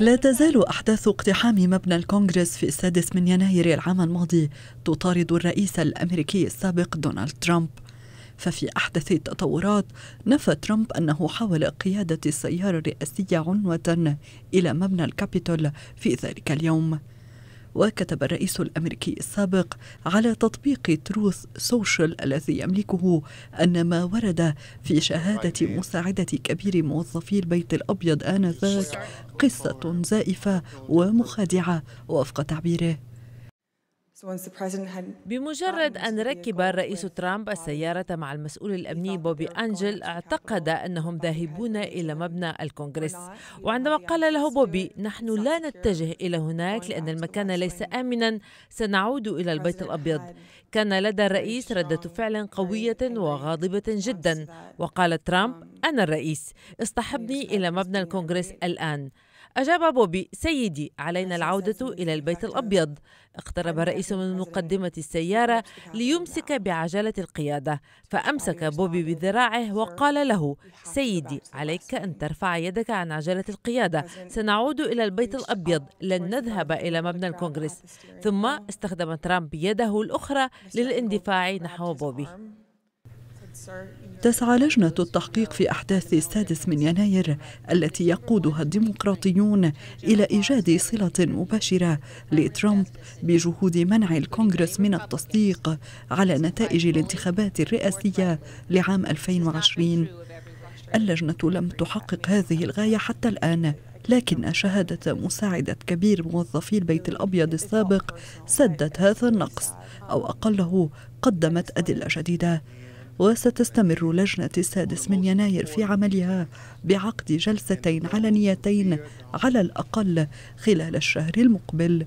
لا تزال أحداث اقتحام مبنى الكونغرس في السادس من يناير العام الماضي تطارد الرئيس الأمريكي السابق دونالد ترامب ففي أحدث التطورات نفى ترامب أنه حاول قيادة السيارة الرئاسية عنوة إلى مبنى الكابيتول في ذلك اليوم وكتب الرئيس الأمريكي السابق على تطبيق تروث سوشيال الذي يملكه أن ما ورد في شهادة مساعدة كبير موظفي البيت الأبيض آنذاك قصة زائفة ومخادعة وفق تعبيره بمجرد أن ركب الرئيس ترامب السيارة مع المسؤول الأمني بوبي أنجل اعتقد أنهم ذاهبون إلى مبنى الكونغرس وعندما قال له بوبي نحن لا نتجه إلى هناك لأن المكان ليس آمنا سنعود إلى البيت الأبيض كان لدى الرئيس ردة فعل قوية وغاضبة جدا وقال ترامب um, أنا الرئيس اصطحبني إلى مبنى الكونغرس الآن أجاب بوبي سيدي علينا العودة إلى البيت الأبيض اقترب الرئيس من مقدمة السيارة ليمسك بعجلة القيادة فأمسك بوبي بذراعه وقال له سيدي عليك أن ترفع يدك عن عجلة القيادة سنعود إلى البيت الأبيض لن نذهب إلى مبنى الكونغرس ثم استخدم ترامب يده الأخرى للاندفاع نحو بوبي تسعى لجنة التحقيق في أحداث السادس من يناير التي يقودها الديمقراطيون إلى إيجاد صلة مباشرة لترامب بجهود منع الكونغرس من التصديق على نتائج الانتخابات الرئاسية لعام 2020 اللجنة لم تحقق هذه الغاية حتى الآن لكن شهادة مساعدة كبير موظفي البيت الأبيض السابق سدت هذا النقص أو أقله قدمت أدلة جديدة وستستمر لجنة السادس من يناير في عملها بعقد جلستين علنيتين على الأقل خلال الشهر المقبل